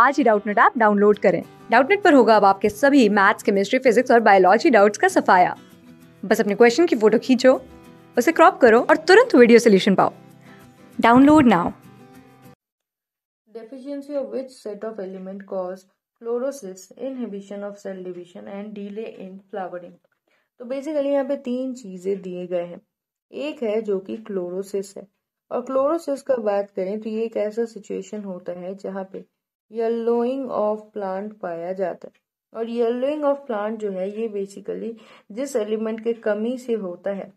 आज ही Doubtnut app download करें डाउटनेट पर होगा अब आपके सभी मैथ्स केमिस्ट्री फिजिक्स और बायोलॉजी डाउट्स का सफाया बस अपने क्वेश्चन की फोटो खींचो उसे क्रॉप करो और तुरंत वीडियो सोल्यूशन पाओ download now deficiency of which set of element cause chlorosis, inhibition of cell division and delay in flowering. तो बेसिकली यहाँ पे तीन चीजें दिए गए हैं एक है जो कि क्लोरोसिस है और क्लोरोसिस का बात करें तो ये एक ऐसा सिचुएशन होता है जहाँ पे येल्लोइंग ऑफ प्लांट पाया जाता है और येलोइंग ऑफ प्लांट जो है ये बेसिकली जिस एलिमेंट के कमी से होता है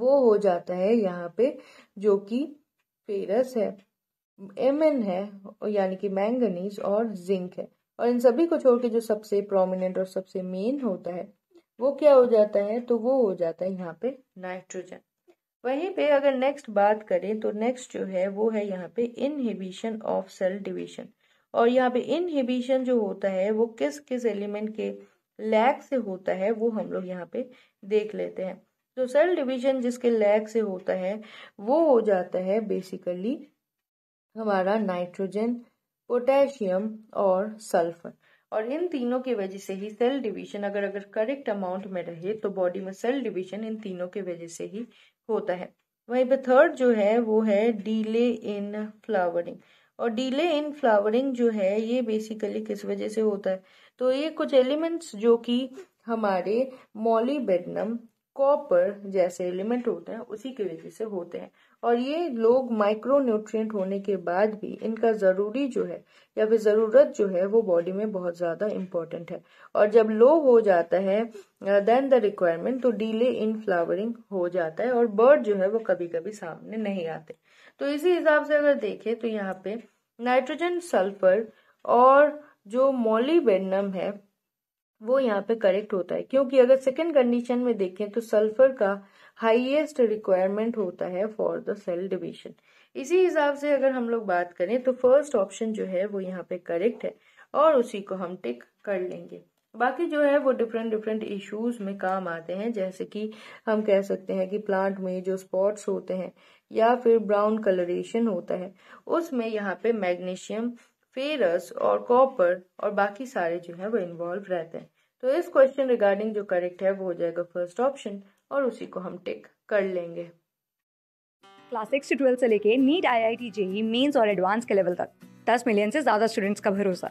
वो हो जाता है यहाँ पे जो कि फेरस है एम एन है यानी कि मैंगनीज और जिंक है और इन सभी को छोड़ के जो सबसे प्रोमिनेंट और सबसे मेन होता है वो क्या हो जाता है तो वो हो जाता है यहाँ पे नाइट्रोजन वहीं पे अगर नेक्स्ट बात करें तो नेक्स्ट जो है वो है यहाँ पे इनहिबिशन ऑफ सेल डिवीजन और यहाँ पे इनहिबिशन जो होता है वो किस किस एलिमेंट के लैग से होता है वो हम लोग यहाँ पे देख लेते हैं तो सेल डिवीजन जिसके लैग से होता है वो हो जाता है बेसिकली हमारा नाइट्रोजन पोटेशियम और सल्फर और इन तीनों की वजह से ही सेल डिवीजन अगर अगर करेक्ट अमाउंट में रहे तो बॉडी में सेल डिवीजन इन तीनों की वजह से ही होता है वहीं पे थर्ड जो है वो है डीले इन फ्लावरिंग और डिले इन फ्लावरिंग जो है ये बेसिकली किस वजह से होता है तो ये कुछ एलिमेंट्स जो कि हमारे मॉलीबेडनम कॉपर जैसे एलिमेंट होते हैं उसी की वजह से होते हैं और ये लोग माइक्रो न्यूट्रिएंट होने के बाद भी इनका ज़रूरी जो है या फिर ज़रूरत जो है वो बॉडी में बहुत ज़्यादा इम्पॉर्टेंट है और जब लो हो जाता है देन द रिक्वायरमेंट तो डिले इन फ्लावरिंग हो जाता है और बर्ड जो है वो कभी कभी सामने नहीं आते तो इसी हिसाब से अगर देखें तो यहाँ पे नाइट्रोजन सल्फर और जो मोलीबेनम है वो यहाँ पे करेक्ट होता है क्योंकि अगर सेकेंड कंडीशन में देखें तो सल्फर का हाईएस्ट रिक्वायरमेंट होता है फॉर द सेल डिवीजन इसी हिसाब से अगर हम लोग बात करें तो फर्स्ट ऑप्शन जो है वो यहाँ पे करेक्ट है और उसी को हम टिक कर लेंगे बाकी जो है वो डिफरेंट डिफरेंट इश्यूज में काम आते हैं जैसे कि हम कह सकते हैं कि प्लांट में जो स्पॉट्स होते हैं या फिर ब्राउन कलरेशन होता है उसमें यहाँ पे मैग्नीशियम फेरस और कॉपर और बाकी सारे जो है वो इन्वॉल्व रहते हैं तो इस क्वेश्चन रिगार्डिंग जो करेक्ट है वो हो जाएगा फर्स्ट ऑप्शन और उसी को हम टेक कर लेंगे क्लास सिक्स से ट्वेल्थ से लेके NEET I I T JEE mains और एडवांस के लेवल तक दस मिलियन से ज्यादा स्टूडेंट्स का भरोसा